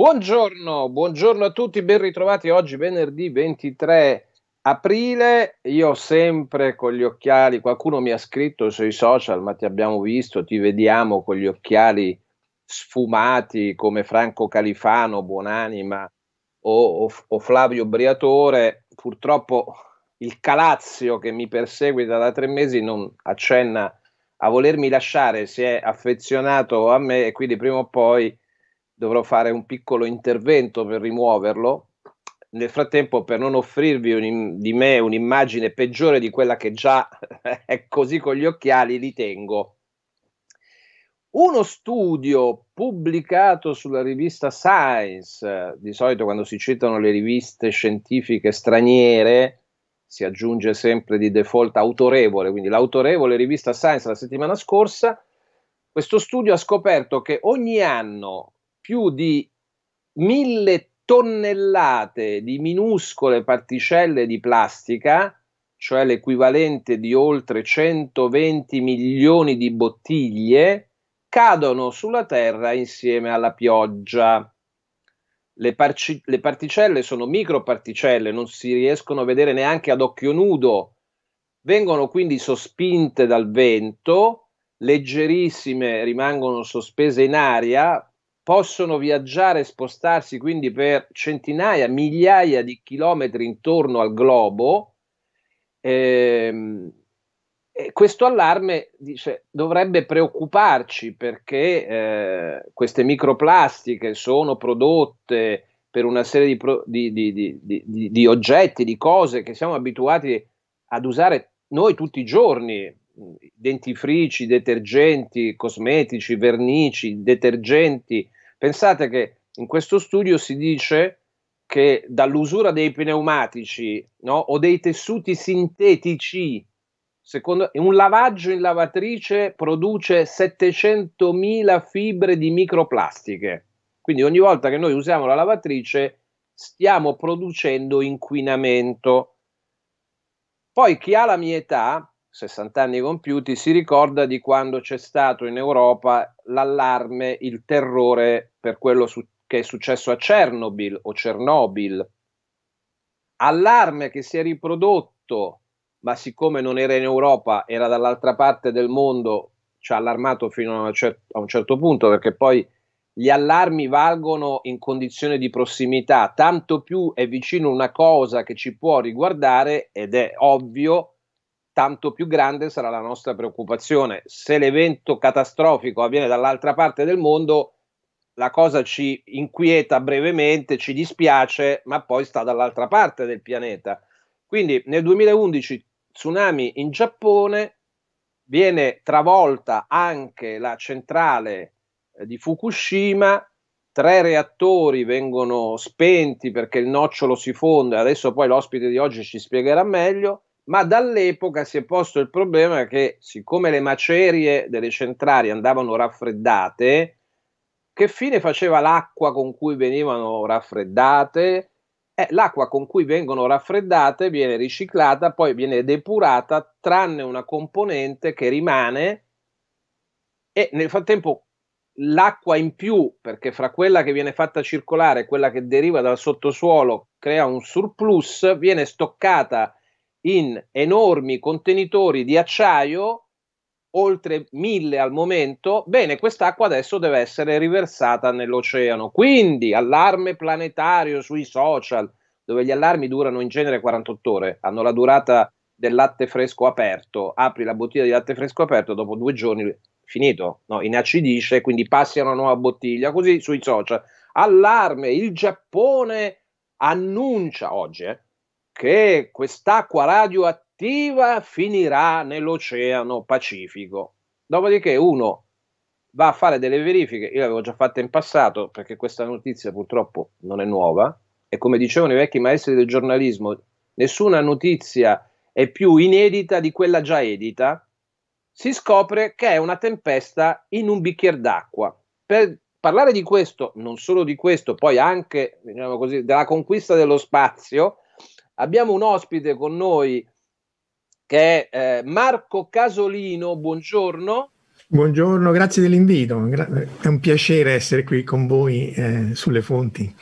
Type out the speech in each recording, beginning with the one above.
Buongiorno, buongiorno a tutti, ben ritrovati oggi venerdì 23 aprile. Io sempre con gli occhiali, qualcuno mi ha scritto sui social, ma ti abbiamo visto, ti vediamo con gli occhiali sfumati come Franco Califano, Buonanima o, o, o Flavio Briatore. Purtroppo il calazio che mi perseguita da tre mesi non accenna a volermi lasciare, si è affezionato a me e quindi prima o poi dovrò fare un piccolo intervento per rimuoverlo. Nel frattempo, per non offrirvi un, di me un'immagine peggiore di quella che già è così con gli occhiali, li tengo. Uno studio pubblicato sulla rivista Science, di solito quando si citano le riviste scientifiche straniere, si aggiunge sempre di default autorevole, quindi l'autorevole rivista Science la settimana scorsa, questo studio ha scoperto che ogni anno più di mille tonnellate di minuscole particelle di plastica, cioè l'equivalente di oltre 120 milioni di bottiglie, cadono sulla Terra insieme alla pioggia. Le, parci- le particelle sono microparticelle, non si riescono a vedere neanche ad occhio nudo, vengono quindi sospinte dal vento, leggerissime rimangono sospese in aria, possono viaggiare e spostarsi quindi per centinaia, migliaia di chilometri intorno al globo. Ehm, questo allarme dice, dovrebbe preoccuparci perché eh, queste microplastiche sono prodotte per una serie di, pro- di, di, di, oggetti, di cose che siamo abituati ad usare noi tutti i giorni, dentifrici, detergenti, cosmetici, vernici, detergenti. Pensate che in questo studio si dice che dall'usura dei pneumatici no, o dei tessuti sintetici, secondo, un lavaggio in lavatrice produce 700.000 fibre di microplastiche. Quindi ogni volta che noi usiamo la lavatrice stiamo producendo inquinamento. Poi chi ha la mia età 60 anni compiuti, si ricorda di quando c'è stato in Europa l'allarme, il terrore per quello su- che è successo a Chernobyl o Chernobyl. Allarme che si è riprodotto, ma siccome non era in Europa, era dall'altra parte del mondo, ci ha allarmato fino a, cer- a un certo punto perché poi gli allarmi valgono in condizione di prossimità, tanto più è vicino una cosa che ci può riguardare ed è ovvio tanto più grande sarà la nostra preoccupazione. Se l'evento catastrofico avviene dall'altra parte del mondo, la cosa ci inquieta brevemente, ci dispiace, ma poi sta dall'altra parte del pianeta. Quindi nel 2011 tsunami in Giappone, viene travolta anche la centrale eh, di Fukushima, tre reattori vengono spenti perché il nocciolo si fonde, adesso poi l'ospite di oggi ci spiegherà meglio, ma dall'epoca si è posto il problema che siccome le macerie delle centrali andavano raffreddate, che fine faceva l'acqua con cui venivano raffreddate? Eh, l'acqua con cui vengono raffreddate viene riciclata, poi viene depurata, tranne una componente che rimane e nel frattempo l'acqua in più, perché fra quella che viene fatta circolare e quella che deriva dal sottosuolo crea un surplus, viene stoccata in enormi contenitori di acciaio, oltre mille al momento, bene, quest'acqua adesso deve essere riversata nell'oceano. Quindi allarme planetario sui social, dove gli allarmi durano in genere 48 ore, hanno la durata del latte fresco aperto, apri la bottiglia di latte fresco aperto, dopo due giorni finito, no? inacidisce, quindi passi a una nuova bottiglia, così sui social. Allarme, il Giappone annuncia oggi, eh, che quest'acqua radioattiva finirà nell'Oceano Pacifico. Dopodiché uno va a fare delle verifiche, io l'avevo già fatta in passato perché questa notizia purtroppo non è nuova e come dicevano i vecchi maestri del giornalismo, nessuna notizia è più inedita di quella già edita, si scopre che è una tempesta in un bicchiere d'acqua. Per parlare di questo, non solo di questo, poi anche diciamo così, della conquista dello spazio, Abbiamo un ospite con noi che è eh, Marco Casolino, buongiorno. Buongiorno, grazie dell'invito, è un piacere essere qui con voi eh, sulle fonti.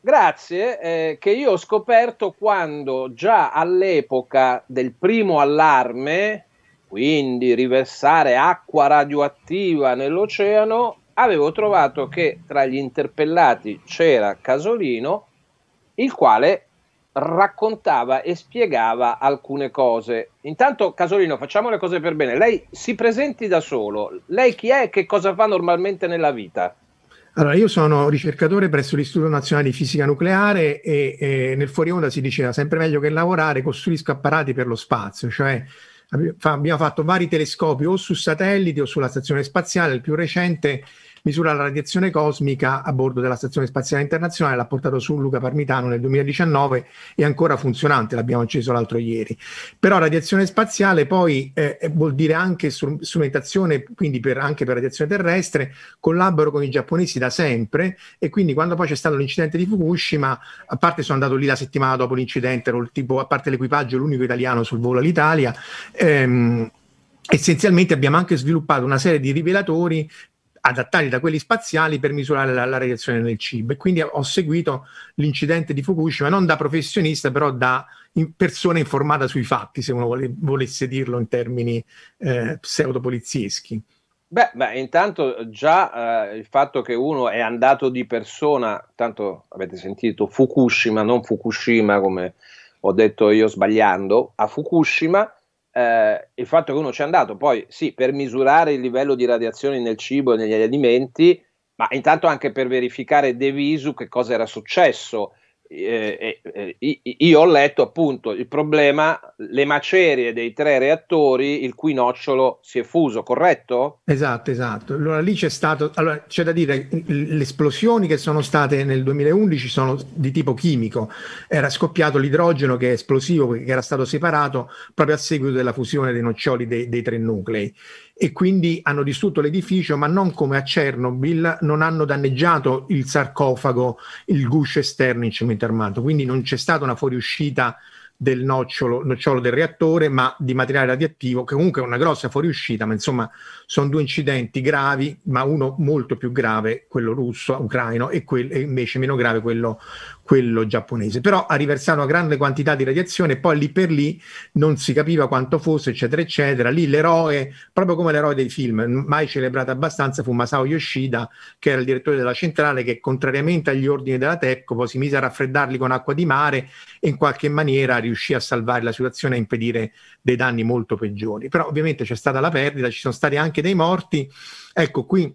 Grazie, eh, che io ho scoperto quando già all'epoca del primo allarme, quindi riversare acqua radioattiva nell'oceano, avevo trovato che tra gli interpellati c'era Casolino, il quale raccontava e spiegava alcune cose. Intanto, Casolino, facciamo le cose per bene. Lei si presenti da solo. Lei chi è e che cosa fa normalmente nella vita? Allora, io sono ricercatore presso l'Istituto Nazionale di Fisica Nucleare e, e nel fuori onda si diceva sempre meglio che lavorare, costruisco apparati per lo spazio, cioè abbiamo fatto vari telescopi o su satelliti o sulla stazione spaziale, il più recente misura la radiazione cosmica a bordo della Stazione Spaziale Internazionale, l'ha portato su Luca Parmitano nel 2019, e è ancora funzionante, l'abbiamo acceso l'altro ieri. Però radiazione spaziale poi eh, eh vuol dire anche strumentazione, quindi per, anche per radiazione terrestre, collaboro con i giapponesi da sempre e quindi quando poi c'è stato l'incidente di Fukushima, a parte sono andato lì la settimana dopo l'incidente, ero il tipo, a parte l'equipaggio, l'unico italiano sul volo all'Italia, ehm, essenzialmente abbiamo anche sviluppato una serie di rivelatori adattati da quelli spaziali per misurare la, la radiazione nel cibo. E quindi ho seguito l'incidente di Fukushima, non da professionista, però da in persona informata sui fatti, se uno vole, volesse dirlo in termini eh, pseudopolizieschi. Beh, beh, intanto già eh, il fatto che uno è andato di persona, tanto avete sentito Fukushima, non Fukushima come ho detto io sbagliando, a Fukushima, eh, il fatto che uno ci è andato poi sì per misurare il livello di radiazioni nel cibo e negli alimenti, ma intanto anche per verificare de visu che cosa era successo eh, eh, eh io ho letto appunto il problema, le macerie dei tre reattori il cui nocciolo si è fuso, corretto? Esatto, esatto. Allora lì c'è stato, allora, c'è da dire, le esplosioni che sono state nel 2011 sono di tipo chimico, era scoppiato l'idrogeno che è esplosivo, che era stato separato proprio a seguito della fusione dei noccioli dei, dei tre nuclei e quindi hanno distrutto l'edificio, ma non come a Chernobyl, non hanno danneggiato il sarcofago, il guscio esterno in cemento armato, quindi non c'è stata una fuoriuscita del nocciolo, nocciolo, del reattore, ma di materiale radioattivo, che comunque è una grossa fuoriuscita, ma insomma sono due incidenti gravi, ma uno molto più grave, quello russo, ucraino, e, quel, e invece meno grave quello, quello, giapponese. Però ha riversato una grande quantità di radiazione, poi lì per lì non si capiva quanto fosse, eccetera, eccetera. Lì l'eroe, proprio come l'eroe dei film, mai celebrato abbastanza, fu Masao Yoshida, che era il direttore della centrale, che contrariamente agli ordini della TEPCO, poi si mise a raffreddarli con acqua di mare e in qualche maniera riuscì riuscì a salvare la situazione e impedire dei danni molto peggiori. Però ovviamente c'è stata la perdita, ci sono stati anche dei morti. Ecco qui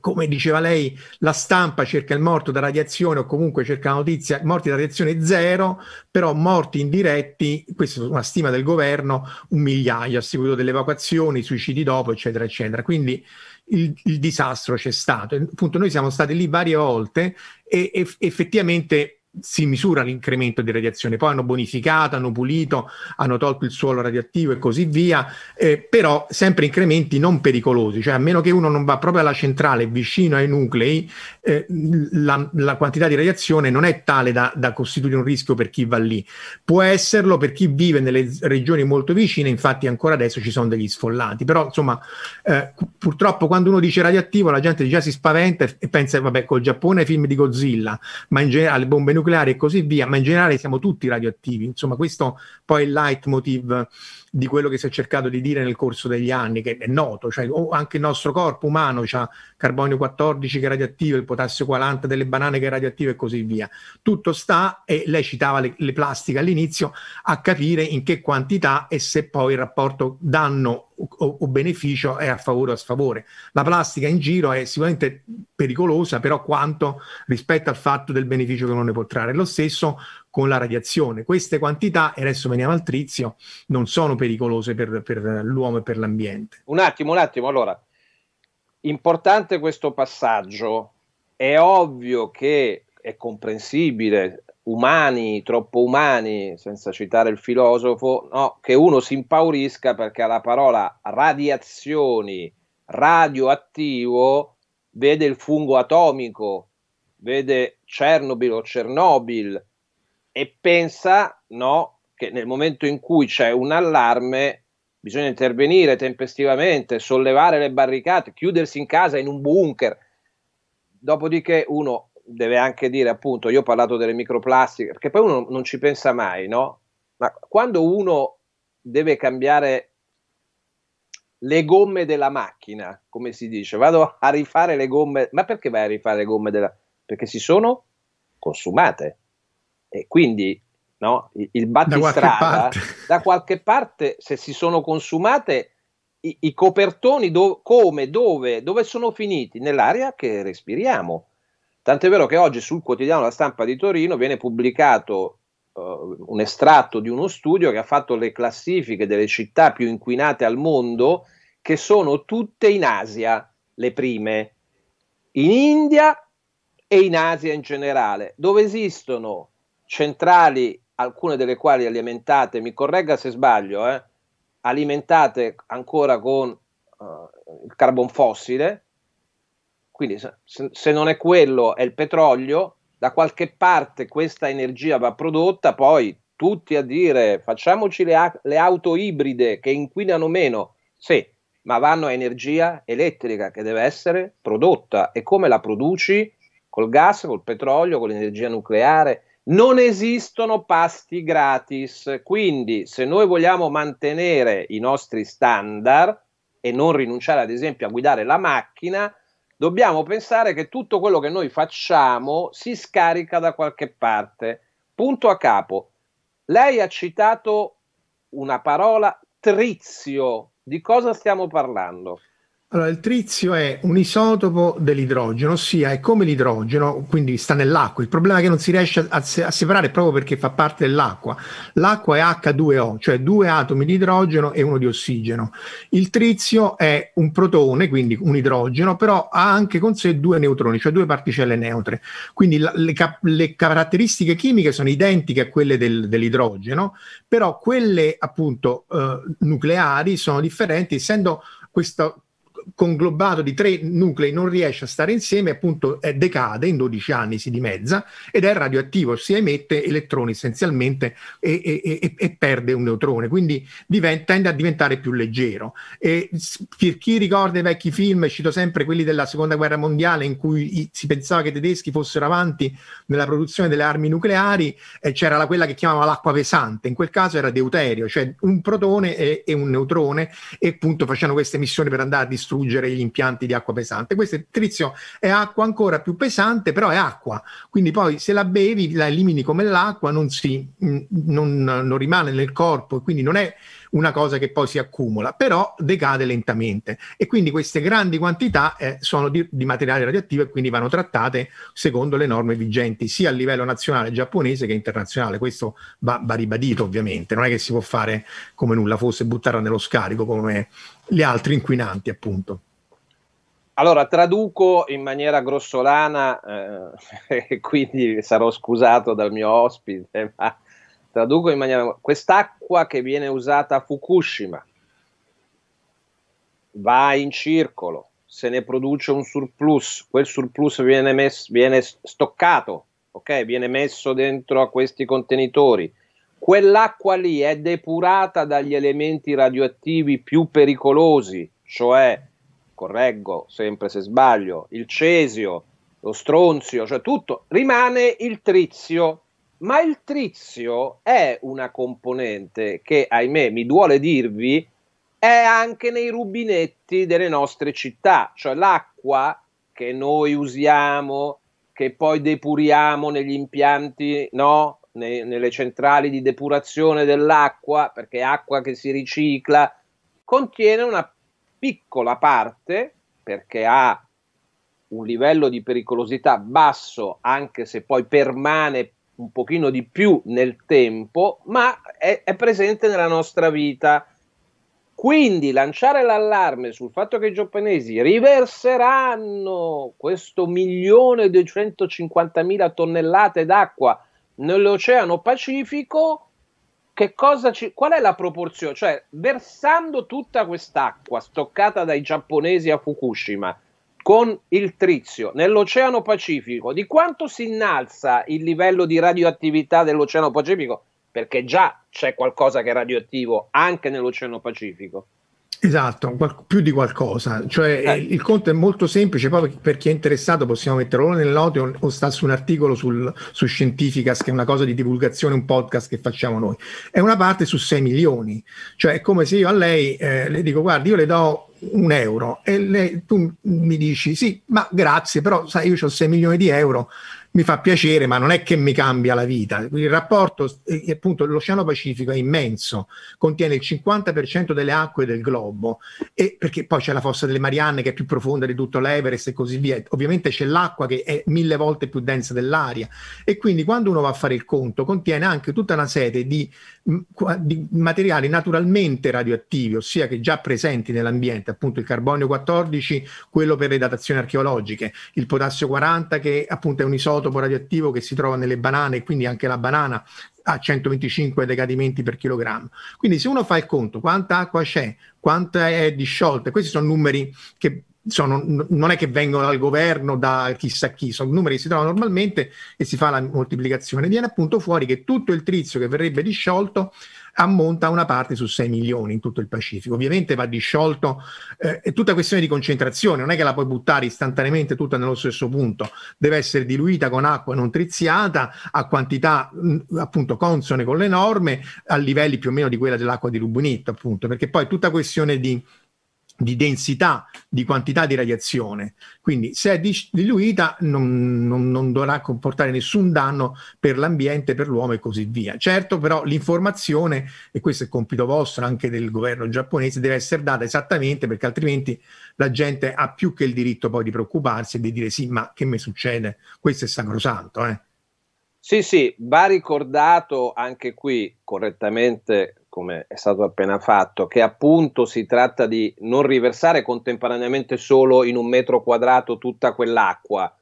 come diceva lei, la stampa cerca il morto da radiazione o comunque cerca la notizia, morti da radiazione zero, però morti indiretti, questa è una stima del governo, un migliaio a seguito delle evacuazioni, suicidi dopo, eccetera, eccetera. Quindi il, il disastro c'è stato. Appunto, noi siamo stati lì varie volte e, e effettivamente si misura l'incremento di radiazione. Poi hanno bonificato, hanno pulito, hanno tolto il suolo radioattivo e così via, eh, però sempre incrementi non pericolosi, cioè a meno che uno non va proprio alla centrale vicino ai nuclei, eh, la, la, quantità di radiazione non è tale da, da, costituire un rischio per chi va lì. Può esserlo per chi vive nelle regioni molto vicine, infatti ancora adesso ci sono degli sfollati, però insomma eh, purtroppo quando uno dice radioattivo la gente già ah, si spaventa e pensa vabbè col Giappone ai film di Godzilla, ma in generale le bombe nucleari nucleari e così via, ma in generale siamo tutti radioattivi. Insomma, questo poi è il leitmotiv di quello che si è cercato di dire nel corso degli anni, che è noto, cioè anche il nostro corpo umano ha carbonio 14 che è radioattivo, il potassio 40 delle banane che è radioattivo e così via. Tutto sta, e lei citava le, le plastiche all'inizio, a capire in che quantità e se poi il rapporto danno o, o, beneficio è a favore o a sfavore. La plastica in giro è sicuramente pericolosa, però quanto rispetto al fatto del beneficio che non ne può trarre. Lo stesso con la radiazione. Queste quantità, e adesso veniamo al trizio, non sono pericolose per, per l'uomo e per l'ambiente. Un attimo, un attimo, allora, importante questo passaggio. È ovvio che è comprensibile, umani, troppo umani, senza citare il filosofo, no? che uno si impaurisca perché alla parola radiazioni, radioattivo, vede il fungo atomico, vede Chernobyl o Chernobyl, e pensa no, che nel momento in cui c'è un allarme bisogna intervenire tempestivamente, sollevare le barricate, chiudersi in casa in un bunker. Dopodiché uno deve anche dire, appunto, io ho parlato delle microplastiche, perché poi uno non ci pensa mai, no? Ma quando uno deve cambiare le gomme della macchina, come si dice, vado a rifare le gomme, ma perché vai a rifare le gomme della... Perché si sono consumate. E quindi no, il, battistrada da qualche, da qualche, parte, se si sono consumate i, i copertoni, do, come, dove, dove sono finiti? Nell'aria che respiriamo. Tant'è vero che oggi sul quotidiano La Stampa di Torino viene pubblicato Uh, un estratto di uno studio che ha fatto le classifiche delle città più inquinate al mondo, che sono tutte in Asia, le prime, in India e in Asia in generale, dove esistono centrali, alcune delle quali alimentate, mi corregga se sbaglio, eh, alimentate ancora con uh, il carbon fossile, quindi se, se non è quello è il petrolio, da qualche parte questa energia va prodotta, poi tutti a dire facciamoci le, le, auto ibride che inquinano meno, sì, ma vanno a energia elettrica che deve essere prodotta e come la produci? Col gas, col petrolio, con l'energia nucleare non esistono pasti gratis, quindi se noi vogliamo mantenere i nostri standard e non rinunciare ad esempio a guidare la macchina, dobbiamo pensare che tutto quello che noi facciamo si scarica da qualche parte. Punto a capo. Lei ha citato una parola trizio. Di cosa stiamo parlando? Allora, il trizio è un isotopo dell'idrogeno, ossia è come l'idrogeno, quindi sta nell'acqua. Il problema è che non si riesce a, a separare proprio perché fa parte dell'acqua. L'acqua è H2O, cioè due atomi di idrogeno e uno di ossigeno. Il trizio è un protone, quindi un idrogeno, però ha anche con sé due neutroni, cioè due particelle neutre. Quindi la- le, cap- le, caratteristiche chimiche sono identiche a quelle del- dell'idrogeno, però quelle appunto eh, nucleari sono differenti, essendo questo conglobato di tre nuclei non riesce a stare insieme, appunto eh, decade in 12 anni, si dimezza ed è radioattivo, si emette elettroni essenzialmente e, e, e, e perde un neutrone, quindi diventa, tende a diventare più leggero. E, per chi ricorda i vecchi film, cito sempre quelli della seconda guerra mondiale in cui i, si pensava che i tedeschi fossero avanti nella produzione delle armi nucleari, eh, c'era la, quella che chiamava l'acqua pesante, in quel caso era deuterio, cioè un protone e, un neutrone, e appunto facevano queste missioni per andare a distruggere distruggere gli impianti di acqua pesante. Questo è trizio, è acqua ancora più pesante, però è acqua. Quindi poi se la bevi, la elimini come l'acqua, non, si, mm, non, non rimane nel corpo, e quindi non è una cosa che poi si accumula, però decade lentamente e quindi queste grandi quantità eh, sono di, di materiale radioattivo e quindi vanno trattate secondo le norme vigenti sia a livello nazionale giapponese che internazionale. Questo va, va ribadito ovviamente, non è che si può fare come nulla fosse buttarla nello scarico come gli altri inquinanti appunto. Allora, traduco in maniera grossolana, eh, e quindi sarò scusato dal mio ospite, ma Traduco in maniera... Quest'acqua che viene usata a Fukushima va in circolo, se ne produce un surplus, quel surplus viene, messo, viene stoccato, okay? viene messo dentro a questi contenitori. Quell'acqua lì è depurata dagli elementi radioattivi più pericolosi, cioè, correggo sempre se sbaglio, il cesio, lo stronzio, cioè tutto, rimane il trizio, ma il trizio è una componente che, ahimè, mi duole dirvi, è anche nei rubinetti delle nostre città, cioè l'acqua che noi usiamo, che poi depuriamo negli impianti, no? nelle centrali di depurazione dell'acqua, perché è acqua che si ricicla, contiene una piccola parte, perché ha un livello di pericolosità basso, anche se poi permane un pochino di più nel tempo, ma è, è presente nella nostra vita. Quindi lanciare l'allarme sul fatto che i giapponesi riverseranno questo milione e 250.000 tonnellate d'acqua nell'Oceano Pacifico, che cosa ci, qual è la proporzione? Cioè, versando tutta quest'acqua stoccata dai giapponesi a Fukushima, con il trizio nell'Oceano Pacifico, di quanto si innalza il livello di radioattività dell'Oceano Pacifico? Perché già c'è qualcosa che è radioattivo anche nell'Oceano Pacifico. Esatto, qual- più di qualcosa, cioè eh. eh il conto è molto semplice, poi per chi è interessato possiamo metterlo nell'audio o, o sta su un articolo sul, su Scientificas che è una cosa di divulgazione, un podcast che facciamo noi, è una parte su 6 milioni, cioè è come se io a lei eh, le dico guardi io le do un euro e le, tu mi dici sì, ma grazie, però sai, io ho 6 milioni di euro, mi fa piacere, ma non è che mi cambia la vita. Il rapporto, eh, appunto, l'Oceano Pacifico è immenso, contiene il 50% delle acque del globo, e perché poi c'è la fossa delle Marianne che è più profonda di tutto l'Everest e così via. Ovviamente c'è l'acqua che è mille volte più densa dell'aria. E quindi quando uno va a fare il conto, contiene anche tutta una serie di, mm, di materiali naturalmente radioattivi, ossia che già presenti nell'ambiente, appunto il carbonio 14, quello per le datazioni archeologiche, il potassio 40 che appunto è un isotopo isotopo radioattivo che si trova nelle banane, quindi anche la banana ha 125 decadimenti per chilogrammo. Quindi se uno fa il conto, quanta acqua c'è, quanta è disciolta, questi sono numeri che sono, non è che vengono dal governo, da chissà chi, sono numeri che si trovano normalmente e si fa la moltiplicazione. Viene appunto fuori che tutto il trizio che verrebbe disciolto ammonta una parte su 6 milioni in tutto il Pacifico. Ovviamente va disciolto, eh, è tutta questione di concentrazione, non è che la puoi buttare istantaneamente tutta nello stesso punto, deve essere diluita con acqua non triziata a quantità mh, mm, appunto consone con le norme, a livelli più o meno di quella dell'acqua di rubinetto, appunto, perché poi è tutta questione di di densità, di quantità di radiazione. Quindi se è diluita non, non, non dovrà comportare nessun danno per l'ambiente, per l'uomo e così via. Certo però l'informazione, e questo è compito vostro anche del governo giapponese, deve essere data esattamente perché altrimenti la gente ha più che il diritto poi di preoccuparsi e di dire sì ma che mi succede? Questo è sacrosanto. Eh? Sì sì, va ricordato anche qui correttamente come è stato appena fatto, che appunto si tratta di non riversare contemporaneamente solo in un metro quadrato tutta quell'acqua.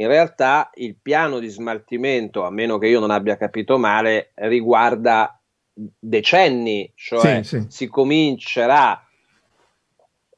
In realtà il piano di smaltimento, a meno che io non abbia capito male, riguarda decenni, cioè sì, sì. si comincerà,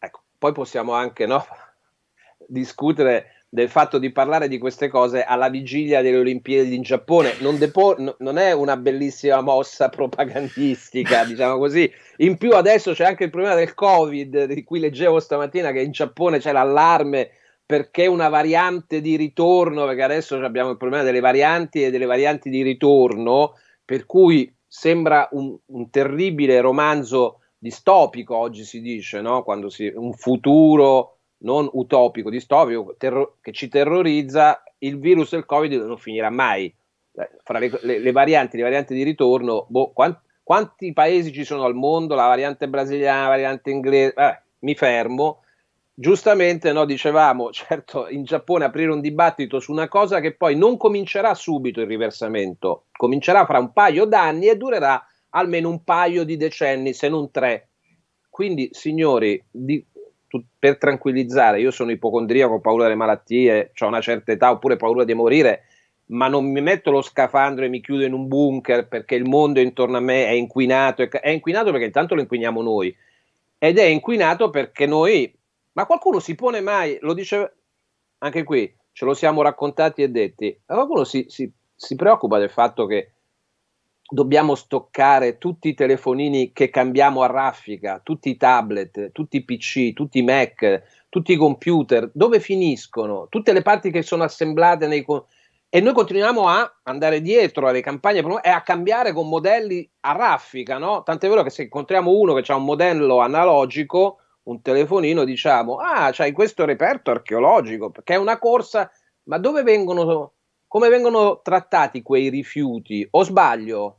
ecco, poi possiamo anche no, discutere del fatto di parlare di queste cose alla vigilia delle Olimpiadi in Giappone. Non, depo- n- non è una bellissima mossa propagandistica, diciamo così. In più adesso c'è anche il problema del Covid, di cui leggevo stamattina che in Giappone c'è l'allarme perché una variante di ritorno, perché adesso abbiamo il problema delle varianti e delle varianti di ritorno, per cui sembra un, un terribile romanzo distopico, oggi si dice, no? quando si, un futuro non utopico, distopico, terro- che ci terrorizza, il virus del Covid non finirà mai. Eh, fra le, le, le varianti, le varianti di ritorno, boh, quant- quanti paesi ci sono al mondo, la variante brasiliana, la variante inglese, eh, mi fermo. Giustamente no, dicevamo, certo, in Giappone aprire un dibattito su una cosa che poi non comincerà subito il riversamento, comincerà fra un paio d'anni e durerà almeno un paio di decenni, se non tre. Quindi, signori, di, tu, per tranquillizzare, io sono ipocondriaco, ho paura delle malattie, ho una certa età oppure paura di morire, ma non mi metto lo scafandro e mi chiudo in un bunker perché il mondo intorno a me è inquinato, è inquinato perché intanto lo inquiniamo noi ed è inquinato perché noi, ma qualcuno si pone mai, lo dice anche qui, ce lo siamo raccontati e detti, ma qualcuno si, si, si preoccupa del fatto che dobbiamo stoccare tutti i telefonini che cambiamo a raffica, tutti i tablet, tutti i PC, tutti i Mac, tutti i computer, dove finiscono? Tutte le parti che sono assemblate nei... Co- e noi continuiamo a andare dietro alle campagne e a cambiare con modelli a raffica, no? Tant'è vero che se incontriamo uno che ha un modello analogico, un telefonino, diciamo, ah, c'hai questo reperto archeologico, perché è una corsa, ma dove vengono... Come vengono trattati quei rifiuti? O sbaglio?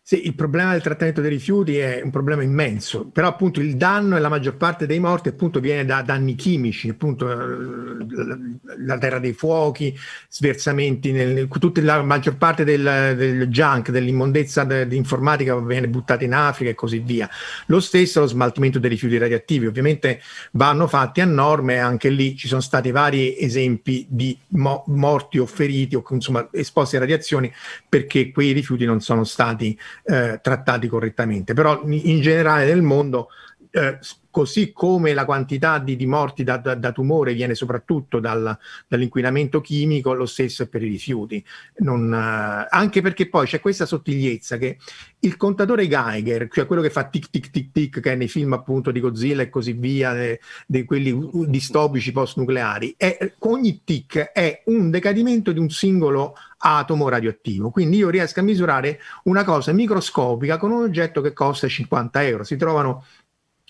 Sì, il problema del trattamento dei rifiuti è un problema immenso, però appunto il danno e la maggior parte dei morti appunto viene da danni chimici, appunto eh, la terra dei fuochi, sversamenti, nel, tutta la maggior parte del, del junk, dell'immondezza de, informatica viene buttata in Africa e così via. Lo stesso lo smaltimento dei rifiuti radioattivi, ovviamente vanno fatti a norme, anche lì ci sono stati vari esempi di mo- morti o feriti o insomma esposti a radiazioni perché quei rifiuti non sono stati eh, trattati correttamente. Però in generale nel mondo eh, così come la quantità di, di morti da, da, da, tumore viene soprattutto dal, dall'inquinamento chimico, lo stesso è per i rifiuti. Non, eh, anche perché poi c'è questa sottigliezza che il contatore Geiger, cioè quello che fa tic tic tic tic, che è nei film appunto di Godzilla e così via, di quelli distopici post-nucleari, è, ogni tic è un decadimento di un singolo atomo radioattivo. Quindi io riesco a misurare una cosa microscopica con un oggetto che costa 50 euro. Si trovano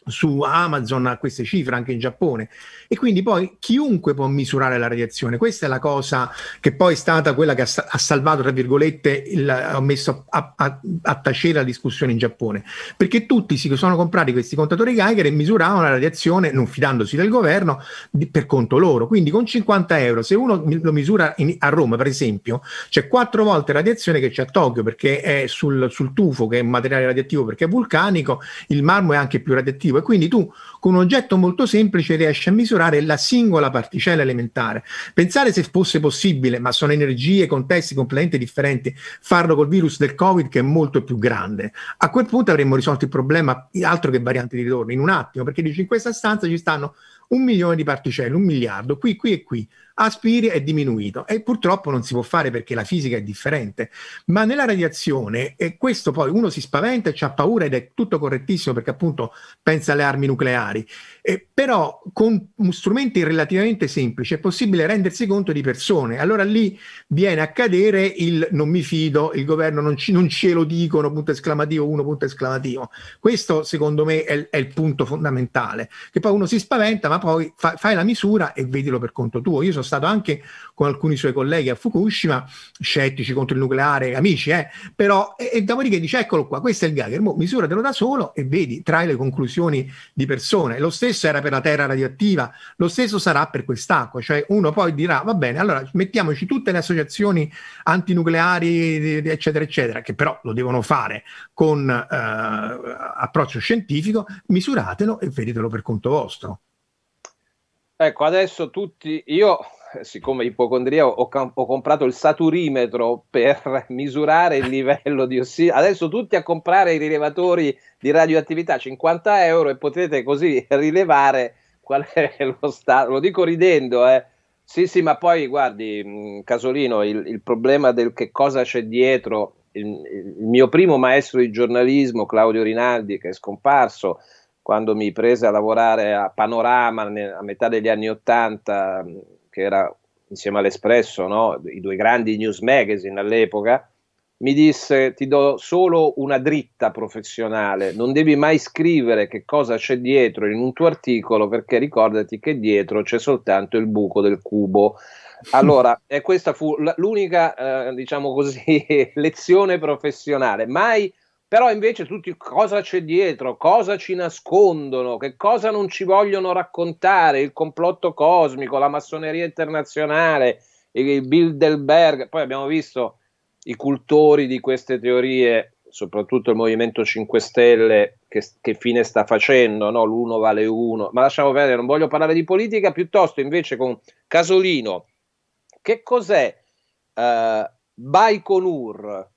su Amazon a queste cifre anche in Giappone e quindi poi chiunque può misurare la radiazione questa è la cosa che poi è stata quella che ha, ha salvato tra virgolette il, ha messo a, a, a, tacere la discussione in Giappone perché tutti si sono comprati questi contatori Geiger e misuravano la radiazione non fidandosi del governo di, per conto loro quindi con 50 euro se uno lo misura in, a Roma per esempio c'è quattro volte radiazione che c'è a Tokyo perché è sul, sul tufo che è un materiale radioattivo perché è vulcanico il marmo è anche più radioattivo positivo e quindi tu con un oggetto molto semplice riesci a misurare la singola particella elementare. Pensare se fosse possibile, ma sono energie, contesti completamente differenti, farlo col virus del Covid che è molto più grande. A quel punto avremmo risolto il problema altro che varianti di ritorno in un attimo, perché dici in questa stanza ci stanno un milione di particelle, un miliardo, qui, qui e qui, aspiri è diminuito e purtroppo non si può fare perché la fisica è differente, ma nella radiazione e questo poi uno si spaventa e ha paura ed è tutto correttissimo perché appunto pensa alle armi nucleari, e, eh, però con strumenti relativamente semplici è possibile rendersi conto di persone, allora lì viene a cadere il non mi fido, il governo non, ci, non ce lo dicono, punto esclamativo, uno punto esclamativo, questo secondo me è, è il punto fondamentale, che poi uno si spaventa ma poi fa, fai la misura e vedilo per conto tuo. Io sono stato anche con alcuni suoi colleghi a Fukushima, scettici contro il nucleare, amici, eh, però, e, e dopodiché dice, eccolo qua, questo è il Geiger, mo, misuratelo da solo e vedi, trai le conclusioni di persone. Lo stesso era per la terra radioattiva, lo stesso sarà per quest'acqua, cioè uno poi dirà, va bene, allora mettiamoci tutte le associazioni antinucleari, eccetera, eccetera, che però lo devono fare con eh, approccio scientifico, misuratelo e vedetelo per conto vostro. Ecco, adesso tutti, io siccome ipocondria ho, ho, comprato il saturimetro per misurare il livello di ossigeno, adesso tutti a comprare i rilevatori di radioattività 50 euro e potete così rilevare qual è lo stato, lo dico ridendo, eh. Sì, sì, ma poi guardi, mm, Casolino, il, il problema del che cosa c'è dietro, il, il mio primo maestro di giornalismo, Claudio Rinaldi, che è scomparso, quando mi prese a lavorare a Panorama a metà degli anni Ottanta, che era insieme all'Espresso, no? i due grandi news magazine all'epoca, mi disse ti do solo una dritta professionale, non devi mai scrivere che cosa c'è dietro in un tuo articolo perché ricordati che dietro c'è soltanto il buco del cubo. Allora, e questa fu l'unica, eh, diciamo così, lezione professionale, mai però invece tutti cosa c'è dietro, cosa ci nascondono, che cosa non ci vogliono raccontare, il complotto cosmico, la massoneria internazionale, il Bilderberg, poi abbiamo visto i cultori di queste teorie, soprattutto il Movimento 5 Stelle, che, che fine sta facendo, no? l'uno vale uno, ma lasciamo perdere, non voglio parlare di politica, piuttosto invece con Casolino, che cos'è eh, Baikonur?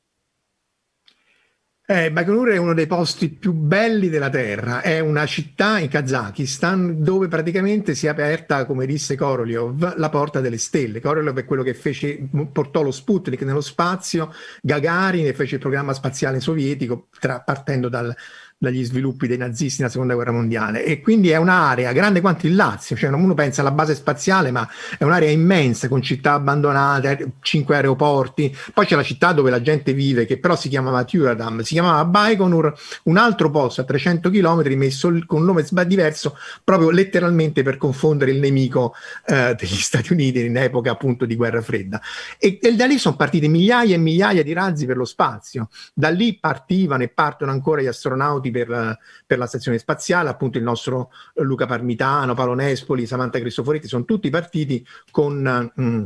Eh, Baikonur è uno dei posti più belli della Terra, è una città in Kazakistan dove praticamente si è aperta, come disse Korolev, la porta delle stelle. Korolev è quello che fece, portò lo Sputnik nello spazio, Gagarin e fece il programma spaziale sovietico tra, partendo dal, dagli sviluppi dei nazisti nella seconda guerra mondiale e quindi è un'area grande quanto il Lazio, cioè uno pensa alla base spaziale ma è un'area immensa con città abbandonate, cinque aeroporti, poi c'è la città dove la gente vive che però si chiamava Turadam, si chiamava Baikonur, un altro posto a 300 km messo con un nome diverso proprio letteralmente per confondere il nemico eh, degli Stati Uniti in epoca appunto di guerra fredda e, e da lì sono partite migliaia e migliaia di razzi per lo spazio, da lì partivano e partono ancora gli astronauti per, per, la stazione spaziale, appunto il nostro Luca Parmitano, Paolo Nespoli, Samantha Cristoforetti, sono tutti partiti con... Mh, mm,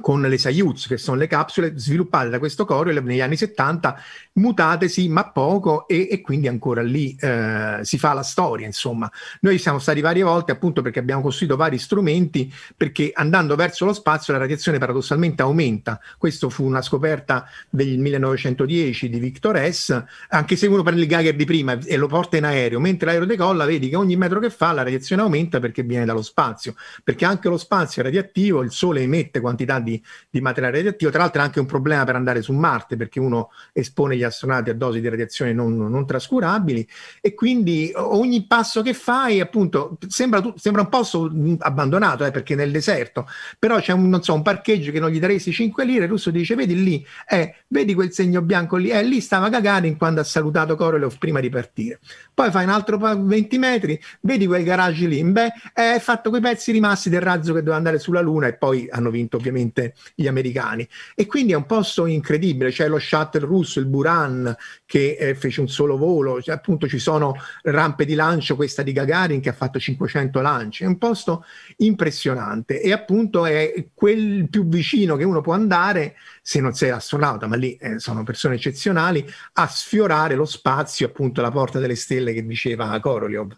con le Soyuz, che sono le capsule sviluppate da questo Corel negli anni 70, mutatesi ma poco e, e quindi ancora lì eh, si fa la storia, insomma. Noi siamo stati varie volte appunto perché abbiamo costruito vari strumenti, perché andando verso lo spazio la radiazione paradossalmente aumenta. Questa fu una scoperta del 1910 di Victor S, anche se uno prende il Geiger di prima e lo porta in aereo, mentre l'aereo decolla vedi che ogni metro che fa la radiazione aumenta perché viene dallo spazio, perché anche lo spazio è radioattivo, il Sole emette quantità di di, di materiale radioattivo. Tra l'altro è anche un problema per andare su Marte, perché uno espone gli astronauti a dosi di radiazione non, non trascurabili e quindi ogni passo che fai appunto sembra, sembra un posto mm, abbandonato eh, perché nel deserto, però c'è un, so, un parcheggio che non gli daresti 5 lire, il russo dice vedi lì, eh, vedi quel segno bianco lì, eh, lì stava Gagarin quando ha salutato Korolev prima di partire. Poi fai un altro 20 metri, vedi quel garage lì, beh, hai eh, fatto quei pezzi rimasti del razzo che doveva andare sulla Luna e poi hanno vinto ovviamente veramente gli americani. E quindi è un posto incredibile, c'è lo shuttle russo, il Buran, che eh, fece un solo volo, cioè, appunto ci sono rampe di lancio, questa di Gagarin che ha fatto 500 lanci, è un posto impressionante e appunto è quel più vicino che uno può andare, se non sei astronauta, ma lì eh, sono persone eccezionali, a sfiorare lo spazio, appunto la porta delle stelle che diceva Korolev.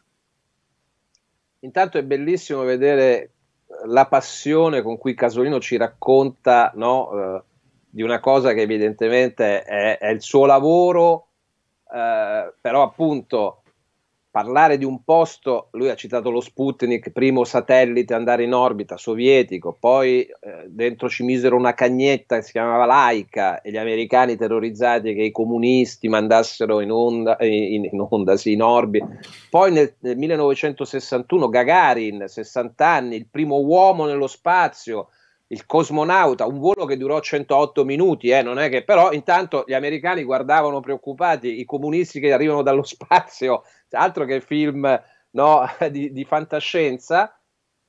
Intanto è bellissimo vedere la passione con cui Casolino ci racconta no, eh, di una cosa che evidentemente è, è il suo lavoro, eh, però appunto parlare di un posto, lui ha citato lo Sputnik, primo satellite andare in orbita sovietico, poi eh, dentro ci misero una cagnetta che si chiamava Laica e gli americani terrorizzati che i comunisti mandassero in onda, eh, in, in, onda, sì, in orbita. Poi nel, nel 1961 Gagarin, 60 anni, il primo uomo nello spazio, il cosmonauta, un volo che durò 108 minuti, eh, non è che però intanto gli americani guardavano preoccupati i comunisti che arrivano dallo spazio, altro che film no, di, di, fantascienza,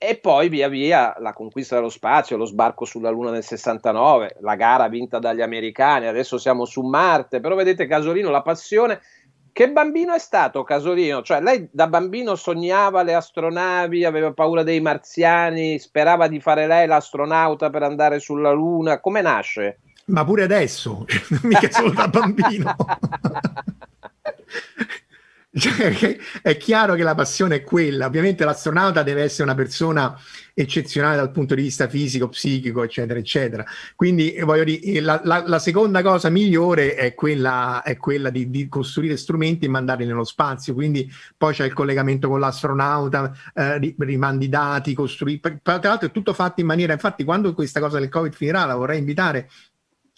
e poi via via la conquista dello spazio, lo sbarco sulla Luna nel 69, la gara vinta dagli americani, adesso siamo su Marte, però vedete Casolino la passione che bambino è stato Casolino? Cioè, lei da bambino sognava le astronavi, aveva paura dei marziani, sperava di fare lei l'astronauta per andare sulla Luna. Come nasce? Ma pure adesso, mica solo da bambino. Cioè, è chiaro che la passione è quella. Ovviamente l'astronauta deve essere una persona eccezionale dal punto di vista fisico, psichico, eccetera, eccetera. Quindi eh, voglio dire, eh, la, la, la seconda cosa migliore è quella, è quella di, di, costruire strumenti e mandarli nello spazio. Quindi poi c'è il collegamento con l'astronauta, eh, rimandi dati, costruire. Tra l'altro è tutto fatto in maniera. Infatti, quando questa cosa del Covid finirà, la vorrei invitare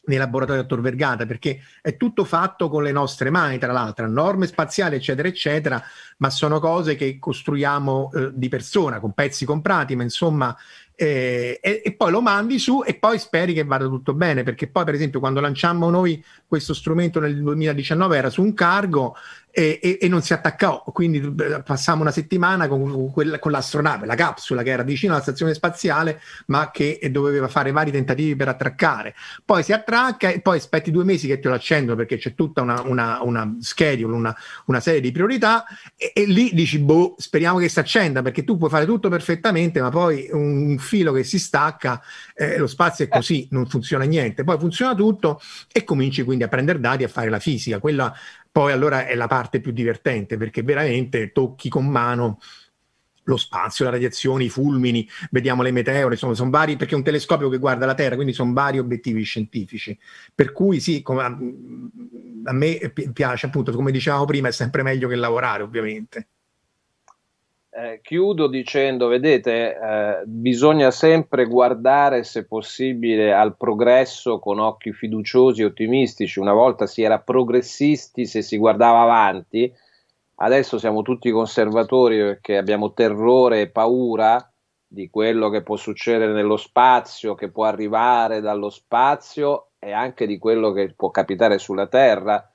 nei laboratori a Tor Vergata, perché è tutto fatto con le nostre mani, tra l'altro, norme spaziali, eccetera, eccetera, ma sono cose che costruiamo eh, di persona, con pezzi comprati, ma insomma, eh, e, e, poi lo mandi su e poi speri che vada tutto bene, perché poi, per esempio, quando lanciamo noi questo strumento nel 2019 era su un cargo, e, e, e, non si attaccò. Quindi eh, passammo una settimana con, quella, con, l'astronave, la capsula che era vicino alla stazione spaziale, ma che eh, doveva fare vari tentativi per attraccare. Poi si attracca e poi aspetti due mesi che te lo accendono perché c'è tutta una, una, una schedule, una, una, serie di priorità. E, e, lì dici, boh, speriamo che si accenda perché tu puoi fare tutto perfettamente, ma poi un, un filo che si stacca, eh, lo spazio è così, non funziona niente. Poi funziona tutto e cominci quindi a prendere dati a fare la fisica. Quella poi allora è la parte più divertente perché veramente tocchi con mano lo spazio, la radiazione, i fulmini, vediamo le meteore, insomma, sono vari, perché è un telescopio che guarda la Terra, quindi sono vari obiettivi scientifici. Per cui sì, a, a me piace appunto, come dicevamo prima, è sempre meglio che lavorare, ovviamente. Eh, chiudo dicendo, vedete, eh, bisogna sempre guardare se possibile al progresso con occhi fiduciosi e ottimistici. Una volta si era progressisti se si guardava avanti, adesso siamo tutti conservatori perché abbiamo terrore e paura di quello che può succedere nello spazio, che può arrivare dallo spazio e anche di quello che può capitare sulla Terra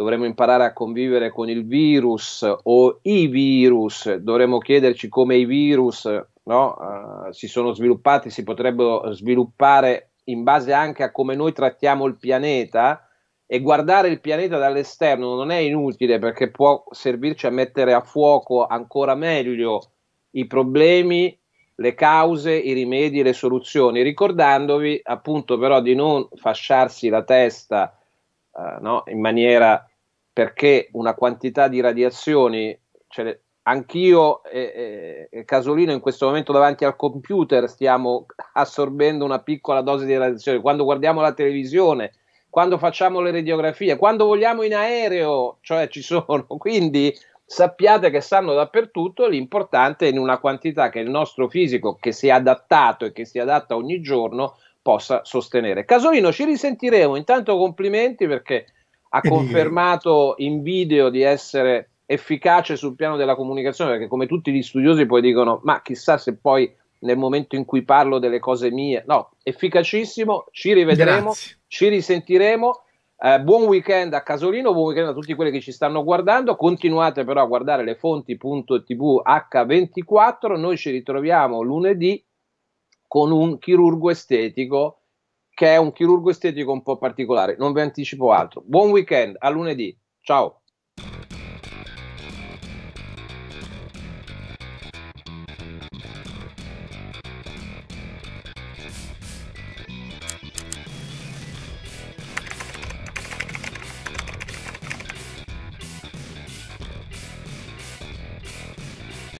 dovremmo imparare a convivere con il virus o i virus, dovremmo chiederci come i virus no, uh, si sono sviluppati, si potrebbero sviluppare in base anche a come noi trattiamo il pianeta e guardare il pianeta dall'esterno non è inutile perché può servirci a mettere a fuoco ancora meglio i problemi le cause, i rimedi, le soluzioni, ricordandovi appunto però di non fasciarsi la testa eh, no? in maniera perché una quantità di radiazioni, cioè, anch'io e, e, Casolino in questo momento davanti al computer stiamo assorbendo una piccola dose di radiazione, quando guardiamo la televisione, quando facciamo le radiografie, quando vogliamo in aereo, cioè ci sono, quindi sappiate che stanno dappertutto, l'importante è in una quantità che il nostro fisico che si è adattato e che si adatta ogni giorno possa sostenere. Casolino, ci risentiremo, intanto complimenti perché ha confermato in video di essere efficace sul piano della comunicazione, perché come tutti gli studiosi poi dicono, ma chissà se poi nel momento in cui parlo delle cose mie, no, efficacissimo, ci rivedremo, Grazie. ci risentiremo. Eh, buon weekend a Casolino, buon weekend a tutti quelli che ci stanno guardando. Continuate però a guardare le fonti.tv H24. Noi ci ritroviamo lunedì con un chirurgo estetico che è un chirurgo estetico un po' particolare. Non vi anticipo altro. Buon weekend, a lunedì. Ciao.